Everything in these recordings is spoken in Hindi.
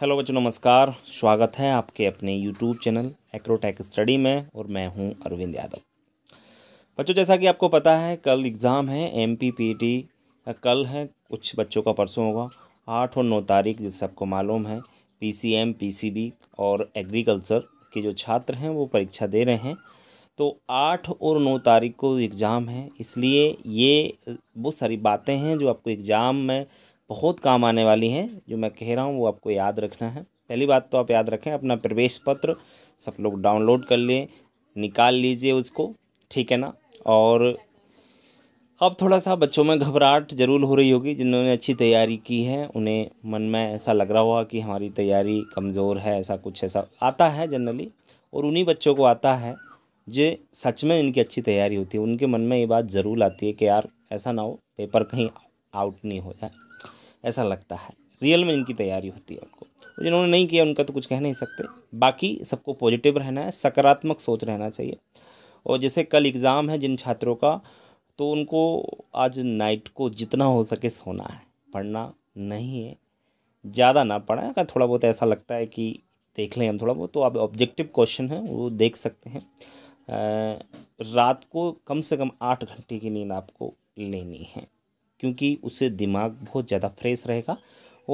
हेलो बच्चों नमस्कार स्वागत है आपके अपने यूट्यूब चैनल एक्रोटेक स्टडी में और मैं हूं अरविंद यादव बच्चों जैसा कि आपको पता है कल एग्ज़ाम है एम पी पी टी कल है कुछ बच्चों का परसों होगा आठ और नौ तारीख जिससे आपको मालूम है P C M P C B और एग्रीकल्चर के जो छात्र हैं वो परीक्षा दे रहे हैं तो आठ और नौ तारीख को एग्ज़ाम है इसलिए ये बहुत सारी बातें हैं जो आपको एग्ज़ाम में बहुत काम आने वाली हैं जो मैं कह रहा हूँ वो आपको याद रखना है पहली बात तो आप याद रखें अपना प्रवेश पत्र सब लोग डाउनलोड कर लें निकाल लीजिए उसको ठीक है ना और अब थोड़ा सा बच्चों में घबराहट जरूर हो रही होगी जिन्होंने अच्छी तैयारी की है उन्हें मन में ऐसा लग रहा होगा कि हमारी तैयारी कमज़ोर है ऐसा कुछ ऐसा आता है जनरली और उन्हीं बच्चों को आता है जो सच में इनकी अच्छी तैयारी होती है उनके मन में ये बात ज़रूर आती है कि यार ऐसा ना हो पेपर कहीं आउट नहीं हो जाए ऐसा लगता है रियल में इनकी तैयारी होती है उनको जिन्होंने नहीं किया उनका तो कुछ कह नहीं सकते बाकी सबको पॉजिटिव रहना है सकारात्मक सोच रहना चाहिए और जैसे कल एग्ज़ाम है जिन छात्रों का तो उनको आज नाइट को जितना हो सके सोना है पढ़ना नहीं है ज़्यादा ना पढ़ा अगर थोड़ा बहुत ऐसा लगता है कि देख लें हम थोड़ा बहुत तो आप ऑब्जेक्टिव क्वेश्चन है वो देख सकते हैं आ, रात को कम से कम आठ घंटे की नींद आपको लेनी है क्योंकि उससे दिमाग बहुत ज़्यादा फ्रेश रहेगा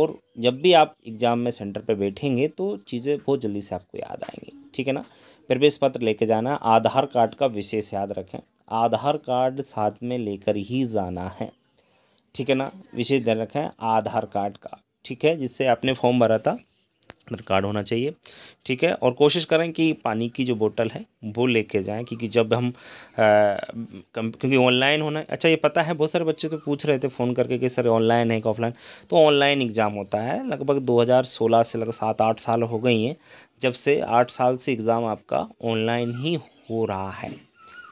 और जब भी आप एग्ज़ाम में सेंटर पर बैठेंगे तो चीज़ें बहुत जल्दी से आपको याद आएंगी ठीक है ना प्रवेश पत्र लेके जाना आधार कार्ड का विशेष याद रखें आधार कार्ड साथ में लेकर ही जाना है ठीक है ना विशेष ध्यान रखें आधार कार्ड का ठीक है जिससे आपने फॉर्म भरा था पार्टनर कार्ड होना चाहिए ठीक है और कोशिश करें कि पानी की जो बोतल है वो लेके जाएं क्योंकि जब हम आ, क्योंकि ऑनलाइन होना अच्छा ये पता है बहुत सारे बच्चे तो पूछ रहे थे फ़ोन करके कि सर ऑनलाइन है कि ऑफलाइन तो ऑनलाइन एग्ज़ाम होता है लगभग दो से लगभग सात आठ साल हो गई हैं जब से आठ साल से एग्ज़ाम आपका ऑनलाइन ही हो रहा है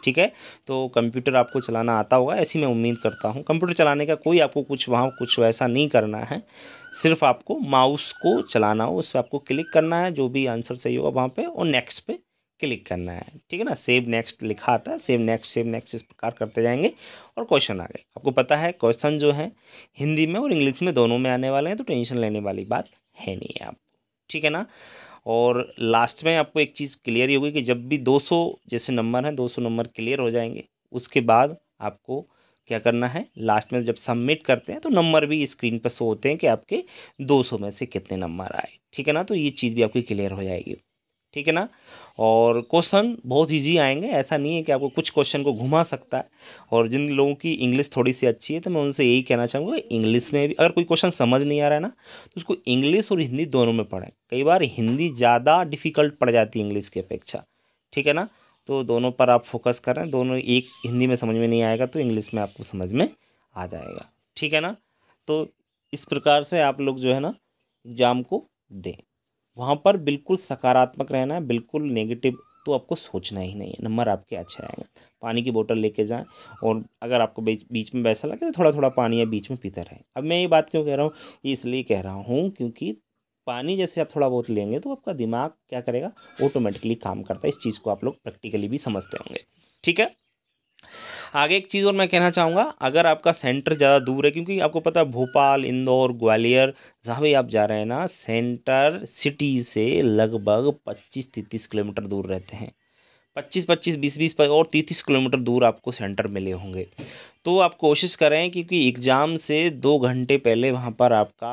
ठीक है तो कंप्यूटर आपको चलाना आता होगा ऐसी मैं उम्मीद करता हूँ कंप्यूटर चलाने का कोई आपको कुछ वहाँ कुछ वैसा नहीं करना है सिर्फ आपको माउस को चलाना हो उस पर आपको क्लिक करना है जो भी आंसर सही होगा वहाँ पर और नेक्स्ट पर क्लिक करना है ठीक है ना सेव नेक्स्ट लिखा आता है सेव नेक्स्ट सेव नेक्स्ट इस प्रकार करते जाएंगे और क्वेश्चन आ गए आपको पता है क्वेश्चन जो है हिंदी में और इंग्लिश में दोनों में आने वाले हैं तो टेंशन लेने वाली बात है नहीं आप ठीक है ना और लास्ट में आपको एक चीज़ क्लियर ही होगी कि जब भी 200 जैसे नंबर हैं 200 नंबर क्लियर हो जाएंगे उसके बाद आपको क्या करना है लास्ट में जब सबमिट करते हैं तो नंबर भी स्क्रीन पर शो होते हैं कि आपके 200 में से कितने नंबर आए ठीक है ना तो ये चीज़ भी आपकी क्लियर हो जाएगी ठीक है ना और क्वेश्चन बहुत इजी आएंगे ऐसा नहीं है कि आपको कुछ क्वेश्चन को घुमा सकता है और जिन लोगों की इंग्लिश थोड़ी सी अच्छी है तो मैं उनसे यही कहना चाहूँगा इंग्लिश में भी अगर कोई क्वेश्चन समझ नहीं आ रहा है ना तो उसको इंग्लिश और हिंदी दोनों में पढ़ें कई बार हिंदी ज़्यादा डिफ़िकल्ट पड़ जाती है इंग्लिश की अपेक्षा ठीक है ना तो दोनों पर आप फोकस करें दोनों एक हिंदी में समझ में नहीं आएगा तो इंग्लिश में आपको समझ में आ जाएगा ठीक है ना तो इस प्रकार से आप लोग जो है ना एग्ज़ाम को दें वहाँ पर बिल्कुल सकारात्मक रहना है बिल्कुल नेगेटिव तो आपको सोचना ही नहीं है नंबर आपके अच्छे आएंगे पानी की बोतल लेके जाएं और अगर आपको बीच बीच में वैसा लगे तो थोड़ा थोड़ा पानी या बीच में पीता रहें अब मैं ये बात क्यों कह रहा हूँ इसलिए कह रहा हूँ क्योंकि पानी जैसे आप थोड़ा बहुत लेंगे तो आपका दिमाग क्या करेगा ऑटोमेटिकली काम करता है इस चीज़ को आप लोग प्रैक्टिकली भी समझते होंगे ठीक है आगे एक चीज़ और मैं कहना चाहूँगा अगर आपका सेंटर ज़्यादा दूर है क्योंकि आपको पता है भोपाल इंदौर ग्वालियर जहाँ भी आप जा रहे हैं ना सेंटर सिटी से लगभग पच्चीस तैतीस किलोमीटर दूर रहते हैं पच्चीस पच्चीस बीस बीस और तीस तीस किलोमीटर दूर आपको सेंटर मिले होंगे तो आप कोशिश करें क्योंकि एग्ज़ाम से दो घंटे पहले वहाँ पर आपका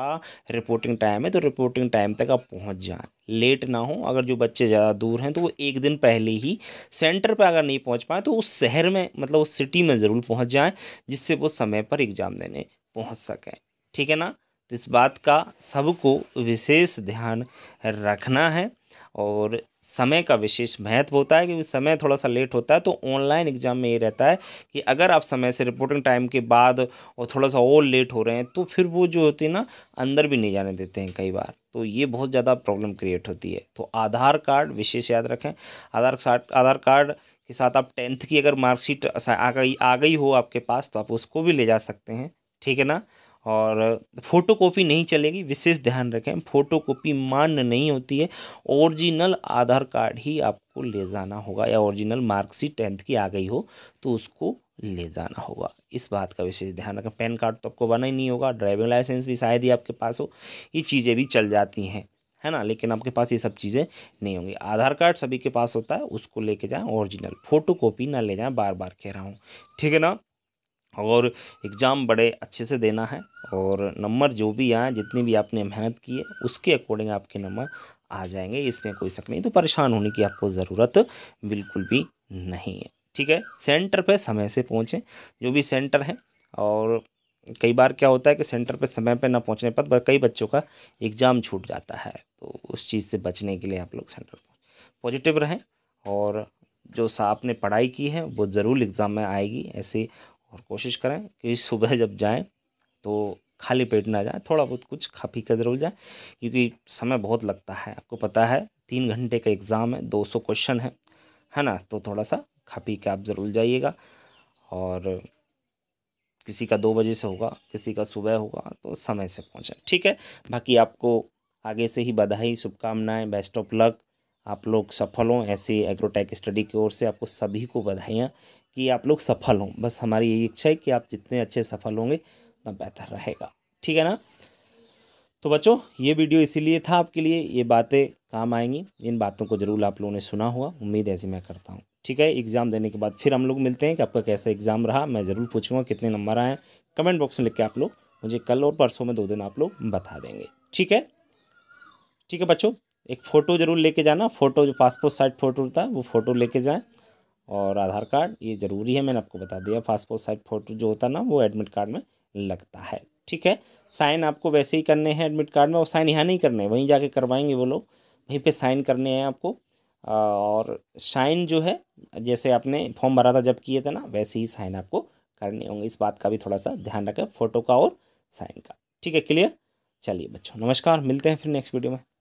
रिपोर्टिंग टाइम है तो रिपोर्टिंग टाइम तक आप पहुँच जाएँ लेट ना हो अगर जो बच्चे ज़्यादा दूर हैं तो वो एक दिन पहले ही सेंटर पर अगर नहीं पहुँच पाए तो उस शहर में मतलब उस सिटी में ज़रूर पहुँच जाएँ जिससे वो समय पर एग्ज़ाम देने पहुँच सकें ठीक है ना तो इस बात का सबको विशेष ध्यान रखना है और समय का विशेष महत्व होता है क्योंकि समय थोड़ा सा लेट होता है तो ऑनलाइन एग्जाम में ये रहता है कि अगर आप समय से रिपोर्टिंग टाइम के बाद और थोड़ा सा और लेट हो रहे हैं तो फिर वो जो होती है ना अंदर भी नहीं जाने देते हैं कई बार तो ये बहुत ज़्यादा प्रॉब्लम क्रिएट होती है तो आधार कार्ड विशेष याद रखें आधार आधार कार्ड के साथ आप टेंथ की अगर मार्कशीट आ गई आ गई हो आपके पास तो आप उसको भी ले जा सकते हैं ठीक है ना और फोटोकॉपी नहीं चलेगी विशेष ध्यान रखें फ़ोटो कॉपी मान्य नहीं होती है ओरिजिनल आधार कार्ड ही आपको ले जाना होगा या ओरिजिनल मार्कशीट टेंथ की आ गई हो तो उसको ले जाना होगा इस बात का विशेष ध्यान रखें पैन कार्ड तो आपको बना ही नहीं होगा ड्राइविंग लाइसेंस भी शायद ही आपके पास हो ये चीज़ें भी चल जाती हैं है ना लेकिन आपके पास ये सब चीज़ें नहीं होंगी आधार कार्ड सभी के पास होता है उसको लेके जाएं ओरिजिनल फ़ोटो कॉपी ना ले जाएं बार बार कह रहा हूँ ठीक है ना और एग्ज़ाम बड़े अच्छे से देना है और नंबर जो भी आए जितनी भी आपने मेहनत की है उसके अकॉर्डिंग आपके नंबर आ जाएंगे इसमें कोई शक नहीं तो परेशान होने की आपको ज़रूरत बिल्कुल भी नहीं है ठीक है सेंटर पे समय से पहुँचें जो भी सेंटर है और कई बार क्या होता है कि सेंटर पे समय पे ना पहुँचने पर कई बच्चों का एग्ज़ाम छूट जाता है तो उस चीज़ से बचने के लिए आप लोग सेंटर पॉजिटिव रहें और जो सा आपने पढ़ाई की है वो ज़रूर एग्ज़ाम में आएगी ऐसे और कोशिश करें कि सुबह जब जाएं तो खाली पेट ना जाएं थोड़ा बहुत कुछ खा पी कर जरूर जाए क्योंकि समय बहुत लगता है आपको पता है तीन घंटे का एग्ज़ाम है दो सौ क्वेश्चन है है ना तो थोड़ा सा खा पी के आप ज़रूर जाइएगा और किसी का दो बजे से होगा किसी का सुबह होगा तो समय से पहुँचें ठीक है बाकी आपको आगे से ही बधाई शुभकामनाएँ बेस्ट ऑफ लक आप लोग सफल हों ऐसे एग्रोटेक स्टडी की ओर से आपको सभी को बधाइयाँ कि आप लोग सफल हों बस हमारी यही इच्छा है कि आप जितने अच्छे सफल होंगे उतना बेहतर रहेगा ठीक है ना तो बच्चों ये वीडियो इसीलिए था आपके लिए ये बातें काम आएंगी इन बातों को ज़रूर आप लोगों ने सुना हुआ उम्मीद ऐसी मैं करता हूँ ठीक है एग्ज़ाम देने के बाद फिर हम लोग मिलते हैं कि आपका कैसा एग्ज़ाम रहा मैं ज़रूर पूछूंगा कितने नंबर आए कमेंट बॉक्स में लिख के आप लोग मुझे कल और परसों में दो दिन आप लोग बता देंगे ठीक है ठीक है बच्चों एक फ़ोटो ज़रूर लेके जाना फ़ोटो जो पासपोर्ट साइज फ़ोटो होता है वो फ़ोटो लेके जाएँ और आधार कार्ड ये ज़रूरी है मैंने आपको बता दिया पासपोर्ट साइज फ़ोटो जो होता ना वो एडमिट कार्ड में लगता है ठीक है साइन आपको वैसे ही करने हैं एडमिट कार्ड में और साइन यहाँ नहीं करने हैं वहीं जाके करवाएंगे वो लोग वहीं पे साइन करने हैं आपको और साइन जो है जैसे आपने फॉर्म भरा था जब किए थे ना वैसे ही साइन आपको करने होंगे इस बात का भी थोड़ा सा ध्यान रखें फ़ोटो का और साइन का ठीक है क्लियर चलिए बच्चों नमस्कार मिलते हैं फिर नेक्स्ट वीडियो में